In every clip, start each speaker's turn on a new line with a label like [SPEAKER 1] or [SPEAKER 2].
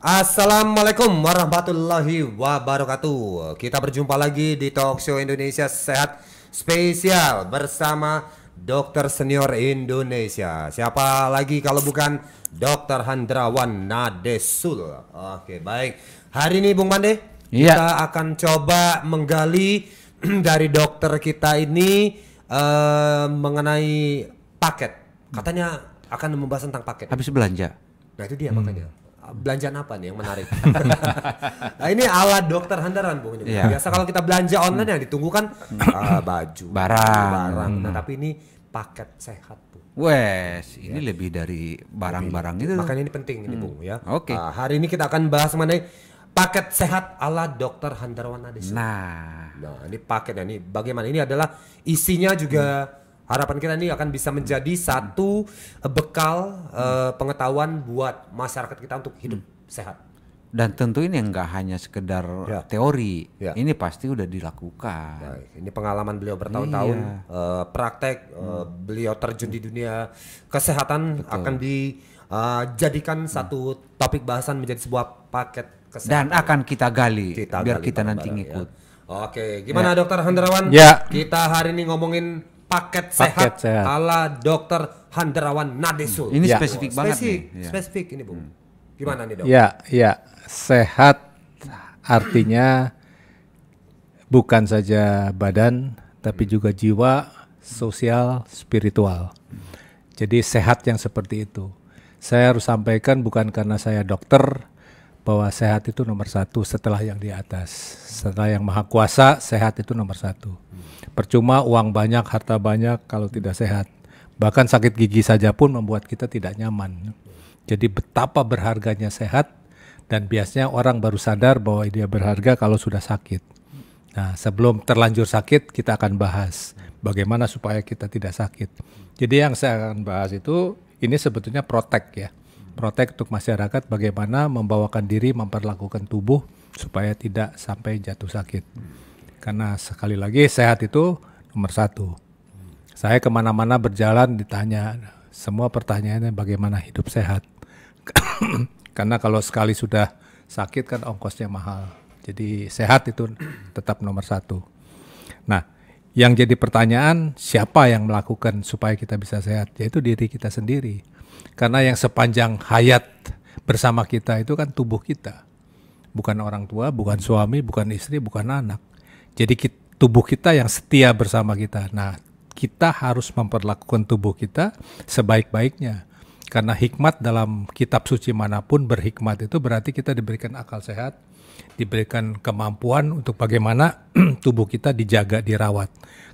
[SPEAKER 1] Assalamualaikum warahmatullahi wabarakatuh. Kita berjumpa lagi di Talk Show Indonesia Sehat spesial bersama Dokter Senior Indonesia. Siapa lagi kalau bukan Dokter Handrawan Nadesul. Oke, baik. Hari ini Bung Mande iya. kita akan coba menggali dari dokter kita ini uh, mengenai paket. Katanya akan membahas tentang paket. Habis belanja. Nah, itu dia hmm. makanya belanjaan apa nih yang menarik? nah ini alat dokter handaran bung. Yeah. Biasa kalau kita belanja online hmm. yang ditunggu kan uh, ah, baju, barang, barang. Hmm. Nah tapi ini paket sehat
[SPEAKER 2] bung. Wes, ini
[SPEAKER 1] ini iya. lebih dari barang-barang itu. Makanya ini penting ini hmm. bung ya. Oke. Okay. Uh, hari ini kita akan bahas mengenai paket sehat ala dokter Handarwan Adesu. Nah. Nah ini paketnya ini bagaimana? Ini adalah isinya juga. Hmm harapan kita ini akan bisa menjadi satu eh, bekal uh, pengetahuan buat masyarakat kita untuk hidup hmm. sehat
[SPEAKER 3] dan tentu ini enggak hanya sekedar ya. teori ya. ini pasti udah dilakukan Baik. ini pengalaman
[SPEAKER 1] beliau bertahun-tahun iya. uh, praktek hmm. uh, beliau terjun di dunia kesehatan Betul. akan dijadikan uh, hmm. satu topik bahasan menjadi sebuah paket kesehatan dan akan
[SPEAKER 3] kita gali kita biar gali kita nanti ya. ngikut
[SPEAKER 1] ya. oke gimana ya. dokter Hendrawan ya. kita hari ini ngomongin paket sehat, paket sehat. ala Dokter Handrawan Nadesul. Ini ya. spesifik oh, banget spesifik, nih. Iya. Spesifik ini Hmm. Gimana nih dok? Ya,
[SPEAKER 2] ya sehat artinya bukan saja badan tapi hmm. juga jiwa, sosial, spiritual. Jadi sehat yang seperti itu. Saya harus sampaikan bukan karena saya dokter, bahwa sehat itu nomor satu setelah yang di atas. Setelah yang maha kuasa, sehat itu nomor satu. Percuma uang banyak, harta banyak kalau tidak sehat. Bahkan sakit gigi saja pun membuat kita tidak nyaman. Jadi betapa berharganya sehat dan biasanya orang baru sadar bahwa dia berharga kalau sudah sakit. Nah, sebelum terlanjur sakit kita akan bahas bagaimana supaya kita tidak sakit. Jadi yang saya akan bahas itu ini sebetulnya protek ya protek untuk masyarakat bagaimana membawakan diri memperlakukan tubuh supaya tidak sampai jatuh sakit. Karena sekali lagi sehat itu nomor satu. Saya kemana-mana berjalan ditanya semua pertanyaannya bagaimana hidup sehat. Karena kalau sekali sudah sakit kan ongkosnya mahal. Jadi sehat itu tetap nomor satu. Nah, yang jadi pertanyaan siapa yang melakukan supaya kita bisa sehat? Yaitu diri kita sendiri karena yang sepanjang hayat bersama kita itu kan tubuh kita. Bukan orang tua, bukan suami, bukan istri, bukan anak. Jadi tubuh kita yang setia bersama kita. Nah, kita harus memperlakukan tubuh kita sebaik-baiknya. Karena hikmat dalam kitab suci manapun berhikmat itu berarti kita diberikan akal sehat, diberikan kemampuan untuk bagaimana tubuh kita dijaga, dirawat.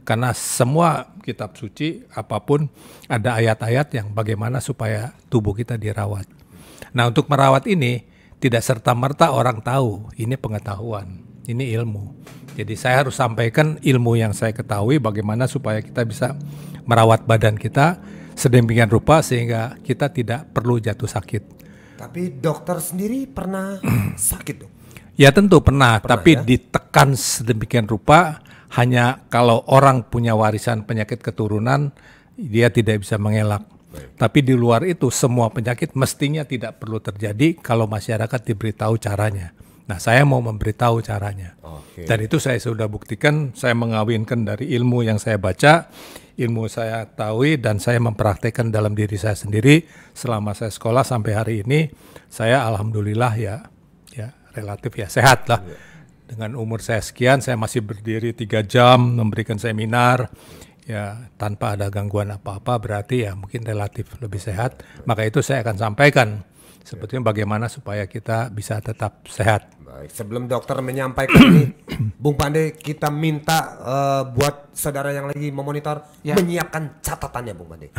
[SPEAKER 2] Karena semua kitab suci apapun ada ayat-ayat yang bagaimana supaya tubuh kita dirawat. Nah, untuk merawat ini tidak serta-merta orang tahu, ini pengetahuan, ini ilmu. Jadi saya harus sampaikan ilmu yang saya ketahui bagaimana supaya kita bisa merawat badan kita sedemikian rupa sehingga kita tidak perlu jatuh sakit.
[SPEAKER 1] Tapi dokter sendiri pernah sakit dok?
[SPEAKER 2] Ya tentu pernah, pernah tapi ya? ditekan sedemikian rupa hanya kalau orang punya warisan penyakit keturunan dia tidak bisa mengelak. Tapi di luar itu semua penyakit mestinya tidak perlu terjadi kalau masyarakat diberitahu caranya. Nah, saya mau memberitahu caranya. Okay. Dan itu saya sudah buktikan, saya mengawinkan dari ilmu yang saya baca, ilmu saya tahu dan saya mempraktekkan dalam diri saya sendiri selama saya sekolah sampai hari ini. Saya alhamdulillah ya relatif ya sehat lah. Iya. Dengan umur saya sekian, saya masih berdiri tiga jam memberikan seminar ya tanpa ada gangguan apa-apa berarti ya mungkin relatif lebih sehat. Maka itu saya akan sampaikan sebetulnya bagaimana supaya kita bisa tetap sehat. Baik, sebelum dokter menyampaikan ini, Bung Pandey kita minta uh, buat
[SPEAKER 1] saudara yang lagi memonitor ya. menyiapkan catatannya Bung Pandey.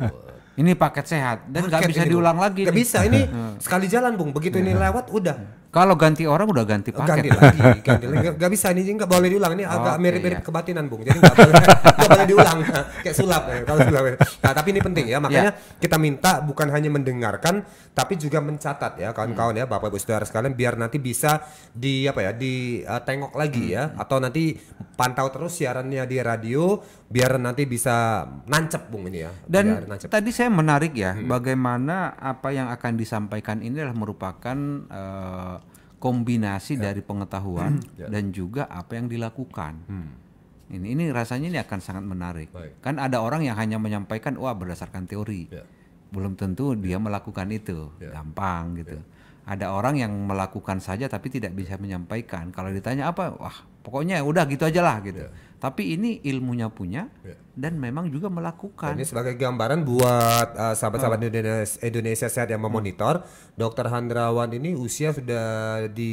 [SPEAKER 1] ini paket sehat dan nggak bisa diulang bung. lagi. Nggak bisa, ini sekali jalan Bung. Begitu ini iya. lewat udah
[SPEAKER 3] kalau ganti orang udah ganti oh, paket. Ganti lagi, ganti lagi. Gak, bisa ini nggak boleh diulang. Ini agak oh, mirip-mirip okay, iya. kebatinan, Bung. Jadi nggak boleh, boleh diulang. Kayak sulap ya, kalau sulap. Ya.
[SPEAKER 1] Nah, tapi ini penting ya. Iya. Makanya yeah. kita minta bukan hanya mendengarkan, tapi juga mencatat ya, kawan-kawan ya, Bapak Ibu Saudara sekalian, biar nanti bisa di apa ya, di uh, tengok lagi hmm. ya, atau nanti pantau terus siarannya
[SPEAKER 3] di radio biar nanti bisa nancep bung ini ya. Dan tadi saya menarik ya hmm. bagaimana apa yang akan disampaikan ini adalah merupakan uh, kombinasi yeah. dari pengetahuan hmm. yeah. dan juga apa yang dilakukan. Hmm. Ini ini rasanya ini akan sangat menarik. Baik. Kan ada orang yang hanya menyampaikan wah berdasarkan teori. Yeah. Belum tentu ya. dia melakukan itu. Yeah. Gampang gitu. Yeah. Ada orang yang melakukan saja tapi tidak bisa menyampaikan. Kalau ditanya apa, wah pokoknya udah gitu aja lah gitu. Yeah tapi ini ilmunya punya ya. dan memang juga melakukan. Ini sebagai gambaran buat uh, sahabat-sahabat
[SPEAKER 1] uh. Indonesia, Indonesia sehat yang hmm. memonitor, hmm. Dokter Handrawan ini usia sudah di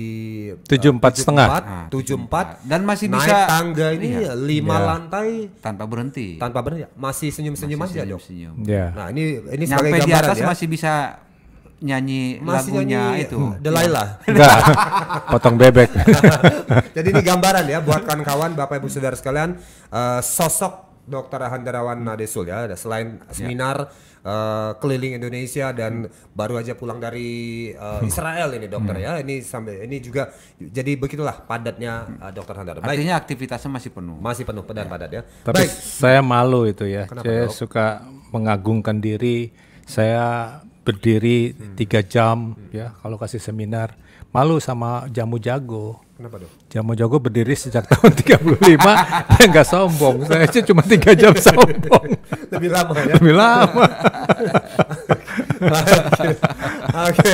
[SPEAKER 1] uh, tujuh empat setengah, ah, tujuh empat dan masih naik bisa naik tangga ini iya. Ya, lima iya. lantai tanpa berhenti, tanpa berhenti, masih senyum-senyum aja senyum -senyum. dok. Yeah. Nah ini ini Nyampe gambaran di atas ya. masih
[SPEAKER 3] bisa nyanyi Masih lagunya nyanyi, itu Delilah enggak potong bebek jadi ini gambaran ya buat kawan-kawan bapak ibu saudara sekalian
[SPEAKER 1] uh, sosok dokter Handarawan Nadesul ya. Selain ya. seminar ya. uh, keliling Indonesia dan baru aja pulang dari uh, Israel ini dokter hmm. ya. Ini sampai ini juga jadi begitulah padatnya uh, dokter Handarawan. Artinya
[SPEAKER 3] aktivitasnya masih penuh. Masih penuh padat ya.
[SPEAKER 2] padat ya. Tapi Baik. saya malu itu ya. Kenapa, saya dok? suka mengagungkan diri. Saya berdiri hmm. tiga jam hmm. ya kalau kasih seminar malu sama jamu jago Kenapa dong? Jamu jago berdiri sejak tahun 35 Saya nggak sombong saya aja cuma tiga jam sombong lebih lama ya lebih lama oke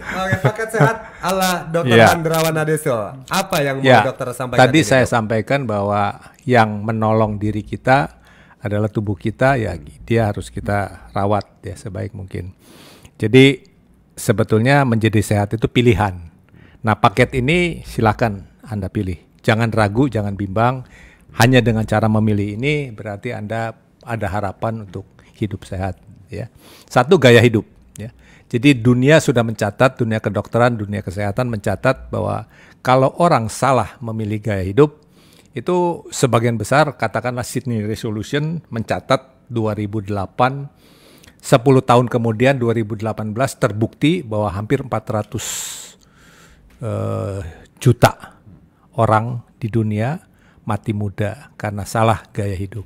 [SPEAKER 2] oke paket sehat ala dokter yeah. Andrawan Adeso apa yang mau ya. dokter sampaikan tadi saya dok? sampaikan bahwa yang menolong diri kita adalah tubuh kita ya hmm. dia harus kita rawat ya sebaik mungkin. Jadi sebetulnya menjadi sehat itu pilihan. Nah paket ini silakan Anda pilih. Jangan ragu, jangan bimbang. Hanya dengan cara memilih ini berarti Anda ada harapan untuk hidup sehat. Ya. Satu gaya hidup. Ya. Jadi dunia sudah mencatat, dunia kedokteran, dunia kesehatan mencatat bahwa kalau orang salah memilih gaya hidup, itu sebagian besar katakanlah Sydney Resolution mencatat 2008 10 tahun kemudian 2018 terbukti bahwa hampir 400 uh, eh, juta orang di dunia mati muda karena salah gaya hidup.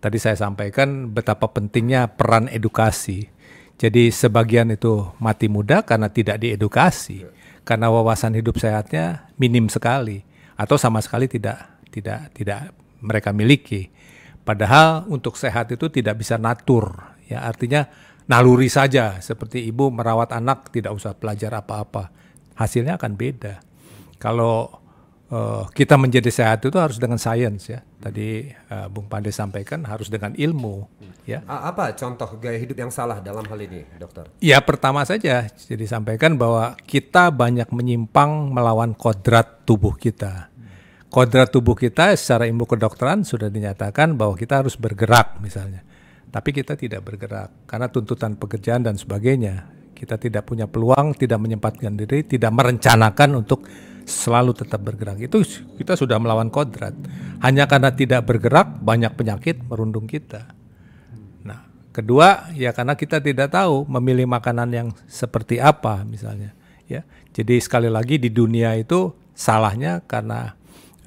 [SPEAKER 2] Tadi saya sampaikan betapa pentingnya peran edukasi. Jadi sebagian itu mati muda karena tidak diedukasi, ya. karena wawasan hidup sehatnya minim sekali atau sama sekali tidak tidak tidak mereka miliki. Padahal untuk sehat itu tidak bisa natur, Ya artinya naluri saja seperti ibu merawat anak tidak usah belajar apa-apa. Hasilnya akan beda. Kalau uh, kita menjadi sehat itu harus dengan sains ya. Tadi uh, Bung Pandai sampaikan harus dengan ilmu ya.
[SPEAKER 1] Apa contoh gaya hidup yang salah dalam hal ini, Dokter? Ya
[SPEAKER 2] pertama saja jadi sampaikan bahwa kita banyak menyimpang melawan kodrat tubuh kita kodrat tubuh kita secara ilmu kedokteran sudah dinyatakan bahwa kita harus bergerak misalnya. Tapi kita tidak bergerak karena tuntutan pekerjaan dan sebagainya. Kita tidak punya peluang, tidak menyempatkan diri, tidak merencanakan untuk selalu tetap bergerak. Itu kita sudah melawan kodrat. Hanya karena tidak bergerak, banyak penyakit merundung kita. Nah, kedua ya karena kita tidak tahu memilih makanan yang seperti apa misalnya. Ya, jadi sekali lagi di dunia itu salahnya karena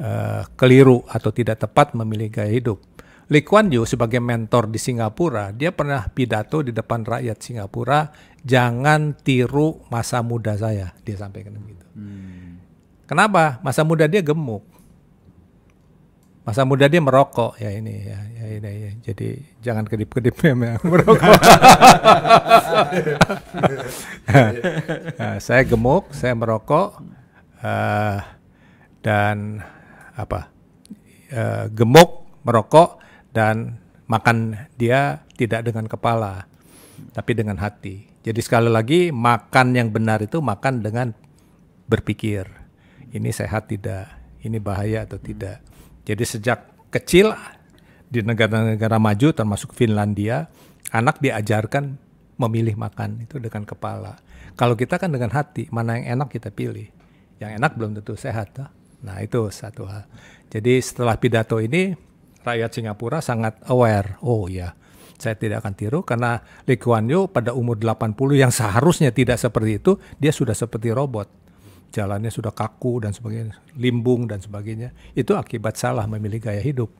[SPEAKER 2] uh, keliru atau tidak tepat memilih gaya hidup. Lee Kuan Yew sebagai mentor di Singapura, dia pernah pidato di depan rakyat Singapura, jangan tiru masa muda saya, dia sampaikan begitu. Hmm. Kenapa? Masa muda dia gemuk. Masa muda dia merokok ya ini ya, ya, ini, ya. jadi jangan kedip-kedip memang merokok. Eh, saya gemuk, saya merokok uh, dan apa? Uh, gemuk, merokok dan makan dia tidak dengan kepala tapi dengan hati. Jadi sekali lagi makan yang benar itu makan dengan berpikir. Ini sehat tidak? Ini bahaya atau tidak? Jadi sejak kecil di negara-negara maju termasuk Finlandia, anak diajarkan memilih makan itu dengan kepala. Kalau kita kan dengan hati, mana yang enak kita pilih. Yang enak belum tentu sehat. Nah, itu satu hal. Jadi setelah pidato ini rakyat Singapura sangat aware. Oh ya, saya tidak akan tiru karena Lee Kuan Yew pada umur 80 yang seharusnya tidak seperti itu, dia sudah seperti robot. Jalannya sudah kaku dan sebagainya, limbung dan sebagainya. Itu akibat salah memilih gaya hidup.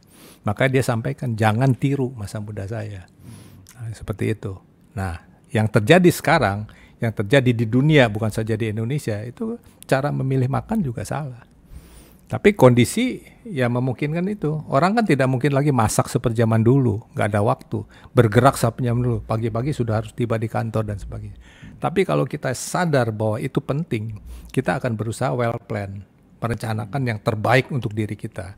[SPEAKER 2] Maka dia sampaikan jangan tiru masa muda saya. Nah, seperti itu. Nah, yang terjadi sekarang, yang terjadi di dunia bukan saja di Indonesia, itu cara memilih makan juga salah. Tapi kondisi ya memungkinkan itu. Orang kan tidak mungkin lagi masak seperti zaman dulu, nggak ada waktu. Bergerak sampai jam dulu, pagi-pagi sudah harus tiba di kantor dan sebagainya. Tapi kalau kita sadar bahwa itu penting, kita akan berusaha well plan, merencanakan yang terbaik untuk diri kita.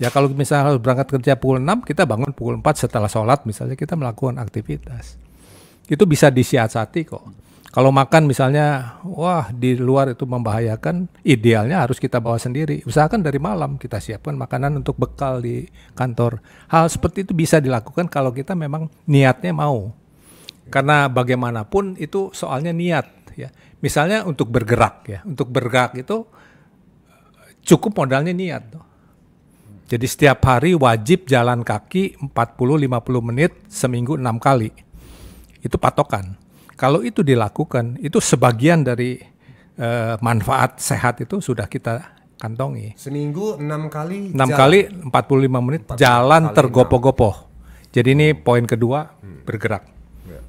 [SPEAKER 2] Ya kalau misalnya harus berangkat kerja pukul 6, kita bangun pukul 4 setelah sholat misalnya kita melakukan aktivitas. Itu bisa disiasati kok. Kalau makan misalnya, wah di luar itu membahayakan, idealnya harus kita bawa sendiri. Usahakan dari malam kita siapkan makanan untuk bekal di kantor. Hal seperti itu bisa dilakukan kalau kita memang niatnya mau. Karena bagaimanapun itu soalnya niat ya. Misalnya untuk bergerak ya, untuk bergerak itu cukup modalnya niat. Jadi setiap hari wajib jalan kaki 40-50 menit seminggu 6 kali. Itu patokan. Kalau itu dilakukan, itu sebagian dari uh, manfaat sehat itu sudah kita kantongi.
[SPEAKER 1] Seminggu enam kali. Enam kali empat
[SPEAKER 2] puluh lima menit jalan tergopoh-gopoh. Jadi ini hmm. poin kedua hmm. bergerak. ya.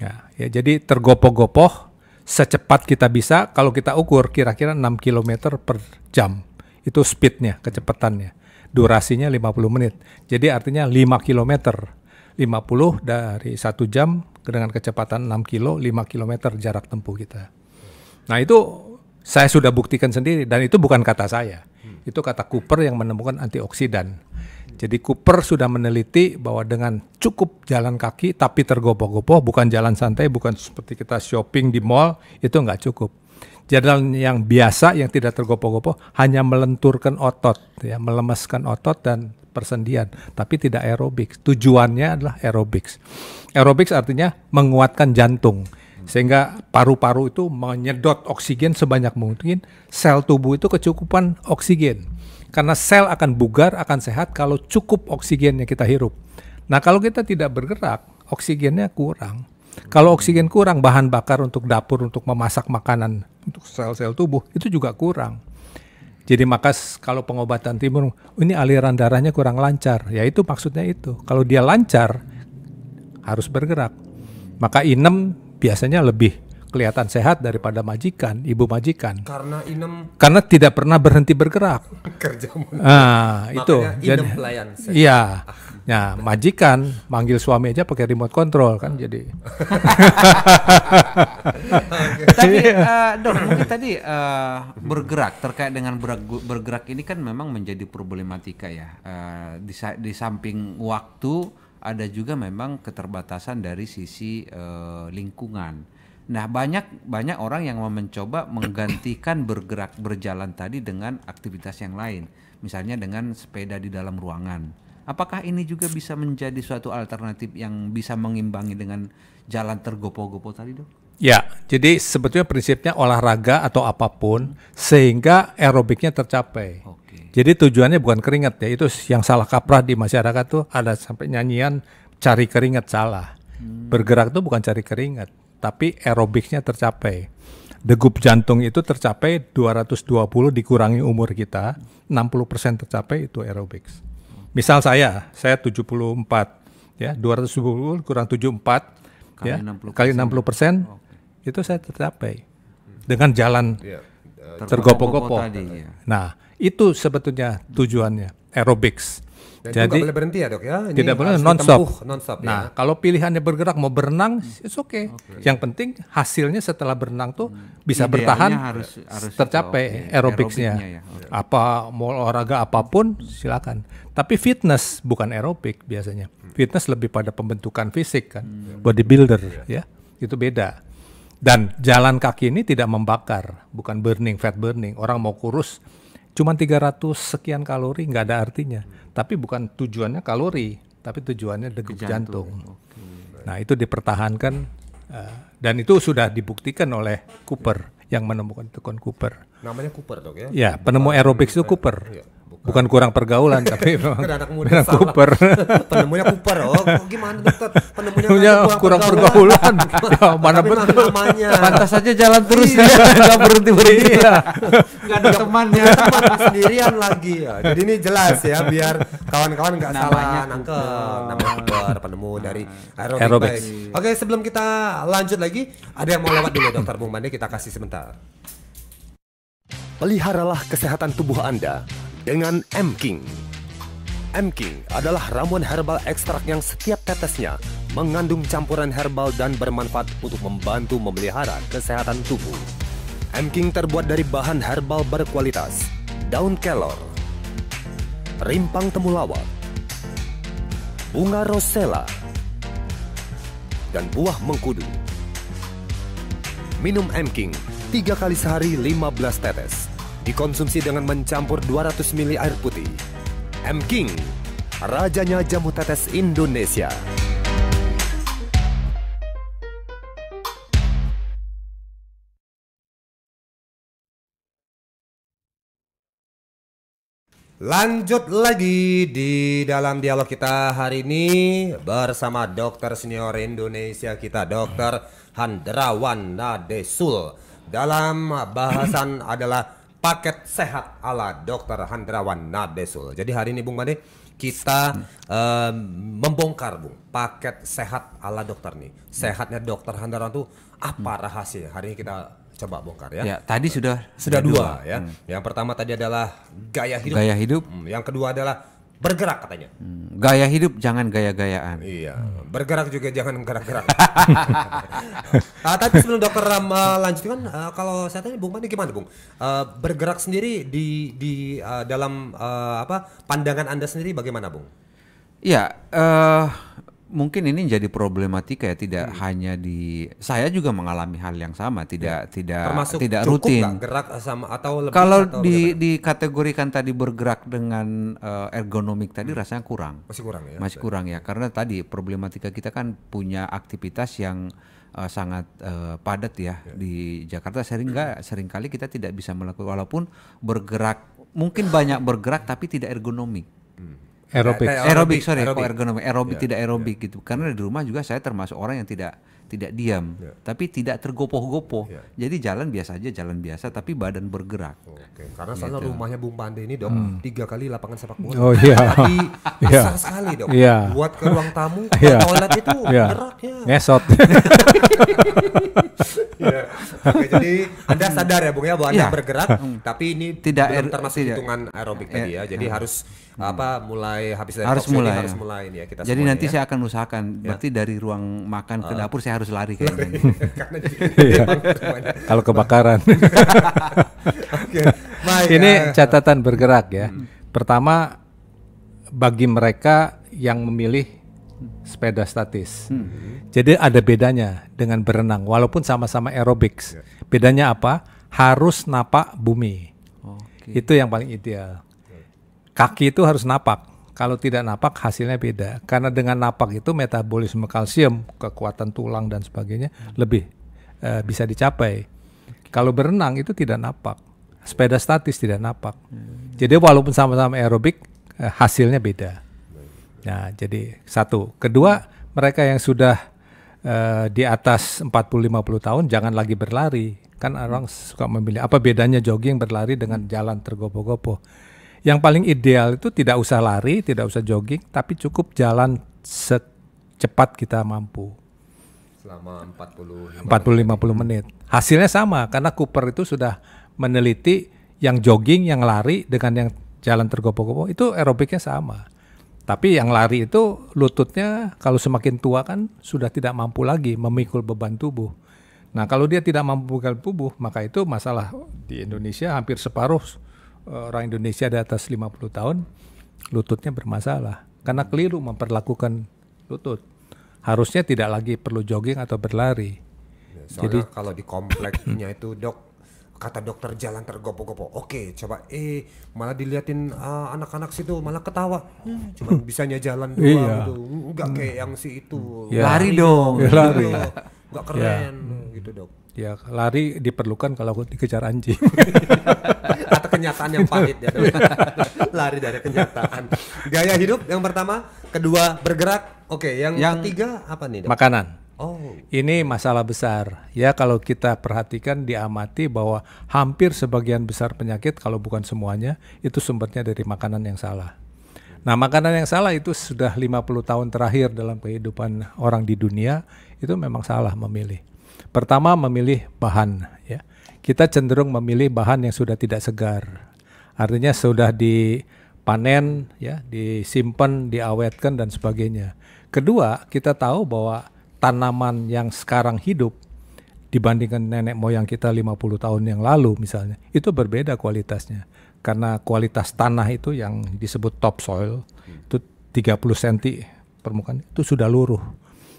[SPEAKER 2] Ya, ya jadi tergopoh-gopoh secepat kita bisa kalau kita ukur kira-kira enam kilometer per jam itu speednya kecepatannya durasinya 50 menit jadi artinya 5 kilometer 50 dari satu jam dengan kecepatan 6 kilo, 5 kilometer jarak tempuh kita. Nah itu saya sudah buktikan sendiri dan itu bukan kata saya. Hmm. Itu kata Cooper yang menemukan antioksidan. Jadi Cooper sudah meneliti bahwa dengan cukup jalan kaki tapi tergopoh-gopoh, bukan jalan santai, bukan seperti kita shopping di mall, itu nggak cukup jenderal yang biasa yang tidak tergopoh-gopoh hanya melenturkan otot, ya, melemaskan otot dan persendian, tapi tidak aerobik. Tujuannya adalah aerobik. Aerobik artinya menguatkan jantung sehingga paru-paru itu menyedot oksigen sebanyak mungkin, sel tubuh itu kecukupan oksigen. Karena sel akan bugar, akan sehat kalau cukup oksigen yang kita hirup. Nah, kalau kita tidak bergerak, oksigennya kurang kalau oksigen kurang, bahan bakar untuk dapur untuk memasak makanan untuk sel-sel tubuh itu juga kurang. Jadi maka kalau pengobatan timur ini aliran darahnya kurang lancar, ya itu maksudnya itu. Kalau dia lancar harus bergerak. Maka inem biasanya lebih kelihatan sehat daripada majikan, ibu majikan. Karena inem. Karena tidak pernah berhenti bergerak. Kerja mulu. Ah, Makanya itu. Inem pelayan. Iya. Ah. Nah, majikan manggil suami aja pakai remote control kan jadi. Tapi uh, dok, mungkin tadi uh, bergerak
[SPEAKER 3] terkait dengan bergerak ini kan memang menjadi problematika ya. Uh, di, di samping waktu ada juga memang keterbatasan dari sisi uh, lingkungan. Nah, banyak banyak orang yang mencoba menggantikan bergerak berjalan tadi dengan aktivitas yang lain, misalnya dengan sepeda di dalam ruangan. Apakah ini juga bisa menjadi suatu alternatif yang bisa mengimbangi dengan jalan tergopoh-gopoh tadi, Dok?
[SPEAKER 2] Ya, jadi sebetulnya prinsipnya olahraga atau apapun sehingga aerobiknya tercapai. Oke. Jadi tujuannya bukan keringat ya, itu yang salah kaprah di masyarakat tuh ada sampai nyanyian cari keringat salah. Hmm. Bergerak tuh bukan cari keringat tapi aerobiknya tercapai. Degup jantung itu tercapai 220 dikurangi umur kita, 60% tercapai itu aerobik. Misal saya, saya 74, ya 220 kurang 74, kali ya 60%. kali 60 persen, okay. itu saya tercapai dengan jalan yeah. Iya. tergopo-gopo. Iya. Nah, itu sebetulnya tujuannya aerobics. Dan Jadi, boleh berhenti ya dok ya? Ini tidak boleh non-stop. nah, ya. kalau pilihannya bergerak mau berenang, hmm. oke. okay. okay. Yang penting hasilnya setelah berenang tuh hmm. bisa Idealnya bertahan, harus, harus tercapai aerobiknya. Ya. Apa mau olahraga apapun silakan. Tapi fitness bukan aerobik biasanya. Hmm. Fitness lebih pada pembentukan fisik kan, hmm. bodybuilder hmm. ya, itu beda. Dan jalan kaki ini tidak membakar, bukan burning, fat burning. Orang mau kurus, cuma 300 sekian kalori nggak ada artinya. Hmm tapi bukan tujuannya kalori, tapi tujuannya degup jantung. jantung. Okay. Nah, itu dipertahankan uh, dan itu sudah dibuktikan oleh Cooper yang menemukan tekun Cooper. Namanya Cooper dok ya? Ya, penemu aerobik itu eh, Cooper. Ya. Bukan kurang pergaulan tapi kan memang anak muda salah. Cooper. penemunya Cooper. Oh, gimana dokter? Penemunya, kurang, kurang pergaulan. pergaulan. ya, mana tapi betul. Namanya. Pantas saja jalan terus iya. ya enggak berhenti berhenti. Iya. Enggak iya.
[SPEAKER 1] ada temannya. Teman ya. sendirian lagi ya. Jadi ini jelas ya biar kawan-kawan enggak salah nangkep. Namanya Cooper, penemu dari aerobik. Oke, sebelum kita lanjut lagi, ada yang mau lewat dulu dokter Bung Mandi kita kasih sebentar. Peliharalah kesehatan tubuh Anda dengan M-King. M-King adalah ramuan herbal ekstrak yang setiap tetesnya mengandung campuran herbal dan bermanfaat untuk membantu memelihara kesehatan tubuh. M-King terbuat dari bahan herbal berkualitas, daun kelor, rimpang temulawak, bunga rosella, dan buah mengkudu. Minum M-King tiga kali sehari 15 tetes dikonsumsi dengan mencampur 200 ml air putih. M King, rajanya jamu tetes Indonesia.
[SPEAKER 2] Lanjut lagi di dalam dialog
[SPEAKER 1] kita hari ini bersama dokter senior Indonesia kita dokter Handrawan Nadesul. Dalam bahasan adalah paket sehat ala Dokter Handrawan Nadesul. Jadi hari ini Bung Made kita um, membongkar Bung paket sehat ala dokter nih. Sehatnya Dokter Handrawan tuh apa hmm. rahasia? Hari ini kita coba bongkar ya. Ya, tadi
[SPEAKER 3] sudah sudah dua, dua ya.
[SPEAKER 1] Hmm. Yang pertama tadi adalah gaya hidup. Gaya hidup. Hmm, yang kedua adalah bergerak katanya.
[SPEAKER 3] Hmm, gaya hidup jangan gaya-gayaan. Iya,
[SPEAKER 1] bergerak juga jangan gerak-gerak. uh, tapi sebelum dokter Ram uh, lanjutkan, uh, kalau saya tanya Bung Pandi gimana Bung? Uh, bergerak sendiri di di uh, dalam uh, apa pandangan anda sendiri bagaimana Bung?
[SPEAKER 3] Iya, uh, mungkin ini jadi problematika ya tidak hmm. hanya di saya juga mengalami hal yang sama tidak ya. tidak Termasuk tidak rutin gerak sama atau lebih kalau atau di bagaimana? dikategorikan tadi bergerak dengan uh, ergonomik tadi hmm. rasanya kurang masih kurang ya masih kurang ya karena tadi problematika kita kan punya aktivitas yang uh, sangat uh, padat ya, ya di Jakarta sering hmm. nggak hmm. sering kali kita tidak bisa melakukan walaupun bergerak mungkin banyak bergerak tapi tidak ergonomik aerobik aerobik sorry aerobik. kok ergonomik aerobik yeah. tidak ya. aerobik yeah. gitu karena di rumah juga saya termasuk orang yang tidak tidak diam yeah. tapi tidak tergopoh-gopoh yeah. jadi jalan biasa aja jalan biasa tapi badan bergerak oke karena soalnya gitu. rumahnya Bung Pande ini dok hmm. tiga kali lapangan sepak bola oh iya tapi yeah. Iya. sekali
[SPEAKER 2] dok yeah. buat ke ruang tamu ke yeah. toilet itu yeah. geraknya ngesot iya. Oke, jadi anda sadar ya Bung ya bahwa Anda anda iya. bergerak hmm. tapi ini
[SPEAKER 1] tidak belum termasuk hitungan aerobik ya, tadi ya eh, jadi eh. harus Hmm. apa mulai habis dari harus mulai, ya. harus mulai ya kita. Jadi nanti ya. saya akan
[SPEAKER 3] usahakan. Ya. Berarti dari ruang makan ke ah. dapur saya harus lari kayaknya. Karena iya. kalau kebakaran. okay. Ini ah. catatan bergerak ya. Hmm.
[SPEAKER 2] Pertama bagi mereka yang memilih sepeda statis. Hmm. Jadi ada bedanya dengan berenang walaupun sama-sama aerobics. Ya. Bedanya apa? Harus napak bumi. Okay. Itu yang paling ideal kaki itu harus napak. Kalau tidak napak hasilnya beda. Karena dengan napak itu metabolisme kalsium, kekuatan tulang dan sebagainya lebih uh, bisa dicapai. Kalau berenang itu tidak napak. Sepeda statis tidak napak. Jadi walaupun sama-sama aerobik uh, hasilnya beda. Nah, jadi satu. Kedua, mereka yang sudah uh, di atas 40 50 tahun jangan lagi berlari. Kan orang suka memilih apa bedanya jogging berlari dengan jalan tergopoh-gopoh yang paling ideal itu tidak usah lari, tidak usah jogging, tapi cukup jalan secepat kita mampu.
[SPEAKER 1] Selama 40
[SPEAKER 2] 40 50 menit. Hasilnya sama karena Cooper itu sudah meneliti yang jogging, yang lari dengan yang jalan tergopoh-gopoh itu aerobiknya sama. Tapi yang lari itu lututnya kalau semakin tua kan sudah tidak mampu lagi memikul beban tubuh. Nah kalau dia tidak mampu memikul tubuh maka itu masalah di Indonesia hampir separuh orang Indonesia di atas 50 tahun lututnya bermasalah karena keliru memperlakukan lutut. Harusnya tidak lagi perlu jogging atau berlari. Ya, soalnya Jadi
[SPEAKER 1] kalau di kompleksnya itu dok kata dokter jalan tergopoh-gopoh. Oke, coba eh malah diliatin anak ah, anak-anak situ malah ketawa. Hmm, cuma bisanya jalan doang iya. gitu. Enggak kayak yang si itu. Ya. Lari, dong. Ya, lari. Enggak gitu. keren ya. gitu, Dok.
[SPEAKER 2] Ya lari diperlukan kalau dikejar anjing. Atau kenyataan yang pahit ya. lari dari kenyataan. Gaya hidup yang pertama,
[SPEAKER 1] kedua bergerak. Oke, yang, yang ketiga apa nih? Dok? Makanan. Oh.
[SPEAKER 2] Ini masalah besar. Ya kalau kita perhatikan diamati bahwa hampir sebagian besar penyakit kalau bukan semuanya itu sumbernya dari makanan yang salah. Nah, makanan yang salah itu sudah 50 tahun terakhir dalam kehidupan orang di dunia itu memang salah memilih. Pertama memilih bahan ya. Kita cenderung memilih bahan yang sudah tidak segar. Artinya sudah dipanen ya, disimpan, diawetkan dan sebagainya. Kedua, kita tahu bahwa tanaman yang sekarang hidup dibandingkan nenek moyang kita 50 tahun yang lalu misalnya, itu berbeda kualitasnya. Karena kualitas tanah itu yang disebut topsoil itu 30 cm permukaan itu sudah luruh.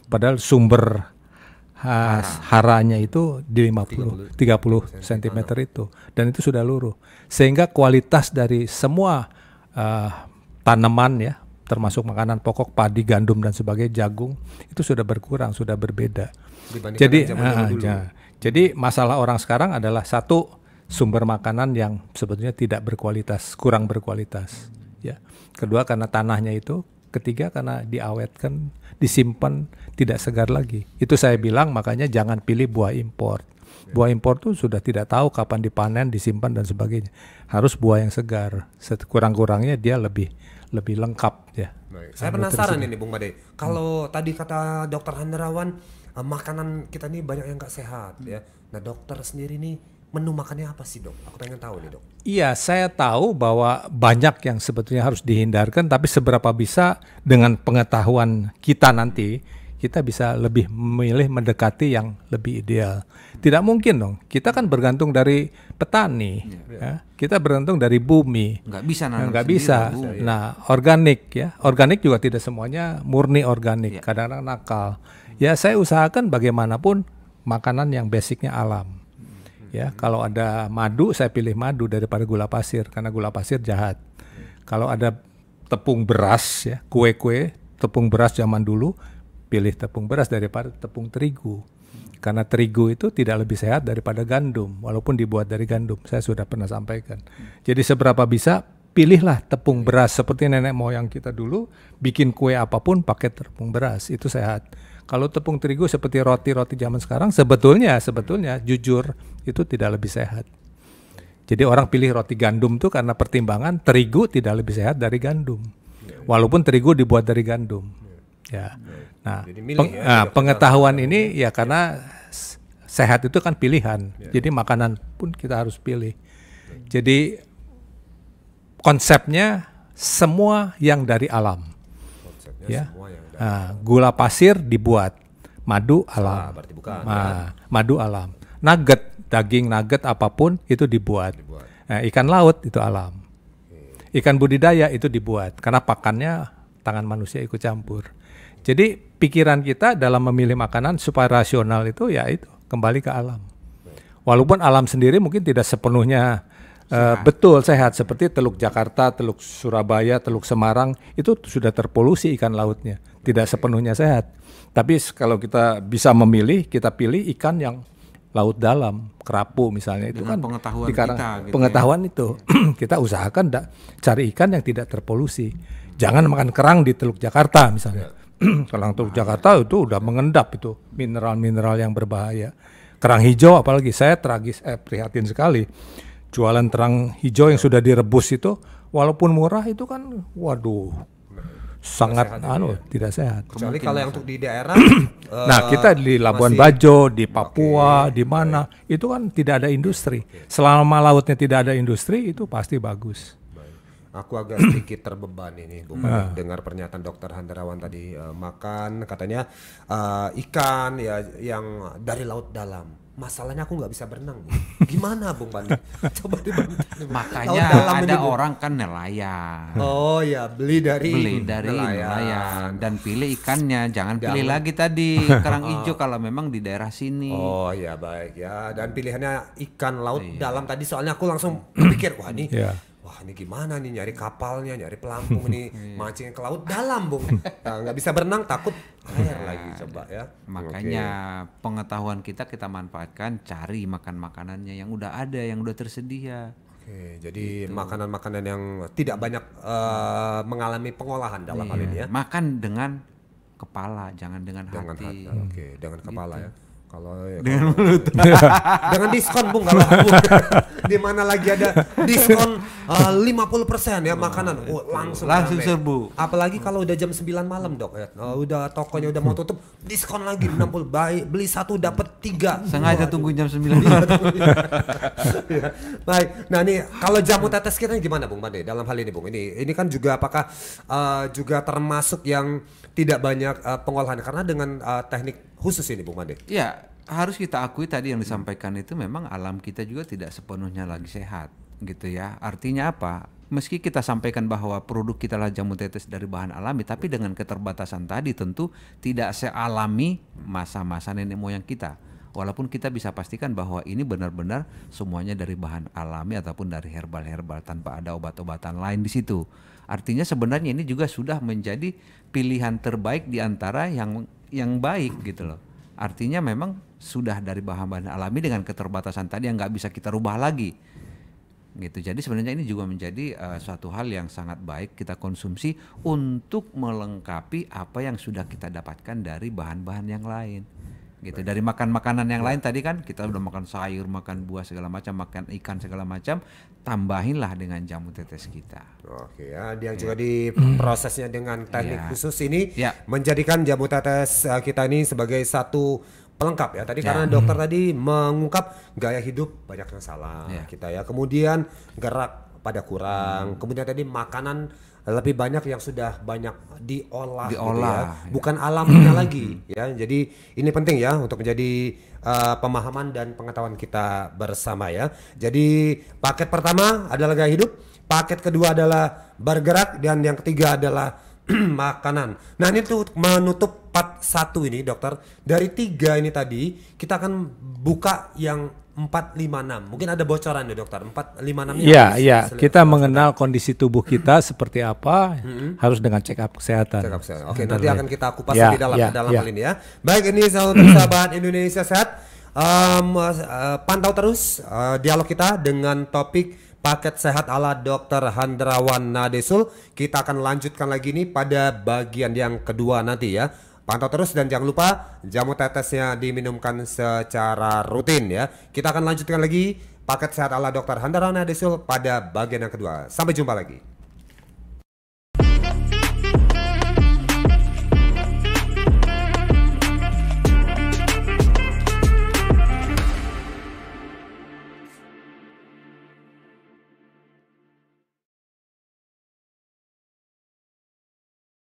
[SPEAKER 2] Padahal sumber uh, haranya itu di 50 30, 30 cm itu dan itu sudah luruh sehingga kualitas dari semua uh, tanaman ya termasuk makanan pokok padi gandum dan sebagainya jagung itu sudah berkurang sudah berbeda jadi uh, ya. jadi masalah orang sekarang adalah satu sumber makanan yang sebetulnya tidak berkualitas kurang berkualitas ya kedua karena tanahnya itu ketiga karena diawetkan disimpan tidak segar lagi. Itu saya bilang makanya jangan pilih buah impor. Buah impor tuh sudah tidak tahu kapan dipanen, disimpan dan sebagainya. Harus buah yang segar. Kurang-kurangnya dia lebih lebih lengkap ya. Baik. Saya penasaran ini Bung Made. Kalau
[SPEAKER 1] hmm. tadi kata Dokter Handrawan eh, makanan kita ini banyak yang nggak sehat hmm. ya. Nah dokter sendiri nih menu makannya apa sih dok? Aku pengen tahu nih dok.
[SPEAKER 2] Iya, saya tahu bahwa banyak yang sebetulnya harus dihindarkan, tapi seberapa bisa dengan pengetahuan kita nanti kita bisa lebih memilih mendekati yang lebih ideal. Tidak mungkin dong. Kita kan bergantung dari petani, ya. ya. kita bergantung dari bumi. Enggak bisa nah, enggak bisa. Bumi. Iya. Nah, organik ya, organik juga tidak semuanya murni organik. Iya. Kadang-kadang ya. nakal. Ya, saya usahakan bagaimanapun makanan yang basicnya alam Ya, hmm. kalau ada madu saya pilih madu daripada gula pasir karena gula pasir jahat. Hmm. Kalau ada tepung beras ya, kue-kue tepung beras zaman dulu pilih tepung beras daripada tepung terigu. Karena terigu itu tidak lebih sehat daripada gandum walaupun dibuat dari gandum. Saya sudah pernah sampaikan. Jadi seberapa bisa pilihlah tepung beras seperti nenek moyang kita dulu bikin kue apapun pakai tepung beras itu sehat kalau tepung terigu seperti roti-roti zaman sekarang sebetulnya sebetulnya jujur itu tidak lebih sehat. Jadi orang pilih roti gandum tuh karena pertimbangan terigu tidak lebih sehat dari gandum. Walaupun terigu dibuat dari gandum. Ya. Nah, peng, nah pengetahuan ini ya, ya karena sehat itu kan pilihan. Ya. Jadi makanan pun kita harus pilih. Jadi konsepnya semua yang dari alam ya. Nah, gula pasir dibuat, madu ah, alam. bukan. Nah, madu alam. Nugget, daging nugget apapun itu dibuat. dibuat. Nah, ikan laut itu alam. Ikan budidaya itu dibuat karena pakannya tangan manusia ikut campur. Jadi pikiran kita dalam memilih makanan supaya rasional itu ya itu kembali ke alam. Walaupun alam sendiri mungkin tidak sepenuhnya Eh, betul sehat seperti Teluk Jakarta, Teluk Surabaya, Teluk Semarang itu sudah terpolusi ikan lautnya, tidak sepenuhnya sehat. Tapi kalau kita bisa memilih, kita pilih ikan yang laut dalam, kerapu misalnya itu Dengan kan pengetahuan kita gitu ya. pengetahuan ya. itu kita usahakan da, cari ikan yang tidak terpolusi. Jangan makan kerang di Teluk Jakarta misalnya. kerang Teluk Jakarta itu udah mengendap itu mineral-mineral yang berbahaya. Kerang hijau apalagi saya tragis eh prihatin sekali jualan terang hijau yang sudah direbus itu walaupun murah itu kan waduh sangat sehat anu ya. tidak sehat. Kecuali kalau yang untuk di daerah uh, Nah, eh, kita di Labuan masih, Bajo, di Papua, okay, di mana okay. itu kan tidak ada industri. Okay. Selama lautnya tidak ada industri itu pasti bagus.
[SPEAKER 1] Aku agak sedikit terbeban ini, Bu nah. dengar pernyataan dokter Handarawan tadi uh, makan katanya uh, ikan ya yang dari laut dalam masalahnya aku nggak bisa berenang gimana bung Bani? coba dibantu makanya Laut ada ini, orang kan
[SPEAKER 3] nelayan oh ya beli dari beli dari nelayan, nelayan. dan pilih ikannya jangan, Gak pilih lagi tadi kerang hijau kalau memang di daerah sini oh
[SPEAKER 1] ya baik ya dan pilihannya ikan laut iya. dalam tadi soalnya aku langsung pikir wah ini yeah wah ini gimana nih nyari kapalnya, nyari pelampung nih, iya. Iya. mancing ke laut dalam, Bung.
[SPEAKER 3] Nah, nggak bisa berenang takut air nah, lagi coba ya. Makanya okay. pengetahuan kita kita manfaatkan cari makan-makanannya yang udah ada, yang udah tersedia. Oke, jadi gitu. makanan-makanan yang tidak banyak uh, mengalami pengolahan dalam iya. hal ini ya. Makan dengan kepala, jangan dengan, dengan hati. hati. Oke, okay, dengan kepala gitu. ya. Kalau ya, dengan mulut. Iya. dengan diskon Bung kalau di mana lagi ada diskon eh, puluh persen ya makanan. Oh, langsung langsung rame. serbu.
[SPEAKER 1] Apalagi kalau udah jam 9 malam, Dok ya. Oh, udah tokonya udah mau hmm. tutup, diskon lagi puluh baik beli satu dapat tiga. Sengaja Wah, tunggu jam sembilan, ya. Baik. Nah, ini kalau jamu tetes kita gimana Bung Made dalam hal ini Bung? Ini ini kan juga apakah uh, juga termasuk yang
[SPEAKER 3] tidak banyak uh, pengolahan karena dengan uh, teknik khusus ini Bung Made. Iya, harus kita akui tadi yang disampaikan itu memang alam kita juga tidak sepenuhnya lagi sehat gitu ya. Artinya apa? Meski kita sampaikan bahwa produk kita lah jamu tetes dari bahan alami, tapi dengan keterbatasan tadi tentu tidak sealami masa-masa nenek moyang kita. Walaupun kita bisa pastikan bahwa ini benar-benar semuanya dari bahan alami ataupun dari herbal-herbal tanpa ada obat-obatan lain di situ. Artinya sebenarnya ini juga sudah menjadi pilihan terbaik di antara yang yang baik gitu loh. Artinya memang sudah dari bahan-bahan alami dengan keterbatasan tadi yang nggak bisa kita rubah lagi. Gitu. Jadi sebenarnya ini juga menjadi uh, suatu hal yang sangat baik kita konsumsi untuk melengkapi apa yang sudah kita dapatkan dari bahan-bahan yang lain gitu dari makan makanan yang ya. lain tadi kan kita udah makan sayur makan buah segala macam makan ikan segala macam tambahinlah dengan jamu tetes kita
[SPEAKER 1] oke ya yang ya. juga diprosesnya hmm. dengan teknik ya. khusus ini ya. menjadikan jamu tetes eh, kita ini sebagai satu pelengkap ya tadi ya. karena dokter hmm. tadi mengungkap gaya hidup banyak yang salah ya. kita ya kemudian gerak pada kurang hmm. kemudian tadi makanan lebih banyak yang sudah banyak diolah, diolah gitu ya. Iya. bukan alamnya lagi ya. Jadi ini penting ya untuk menjadi uh, pemahaman dan pengetahuan kita bersama ya. Jadi paket pertama adalah gaya hidup, paket kedua adalah bergerak dan yang ketiga adalah makanan. Nah ini tuh menutup part satu ini dokter dari tiga ini tadi kita akan buka yang 456. Mungkin ada bocoran ya dokter. 456 Iya, iya. Kita
[SPEAKER 2] mengenal kondisi tubuh kita seperti apa mm-hmm. harus dengan check up kesehatan. Check up kesehatan. Oke, okay, nah, nanti akan kita kupas yeah, lebih dalam ya, dalam ya. hal ini
[SPEAKER 1] ya. Baik, ini sahabat Indonesia sehat. Um, uh, pantau terus uh, dialog kita dengan topik paket sehat ala dokter Handrawan Nadesul. Kita akan lanjutkan lagi ini pada bagian yang kedua nanti ya. Pantau terus dan jangan lupa jamu tetesnya diminumkan secara rutin ya. Kita akan lanjutkan lagi paket sehat ala Dokter Handarana Desul pada bagian yang kedua. Sampai jumpa lagi.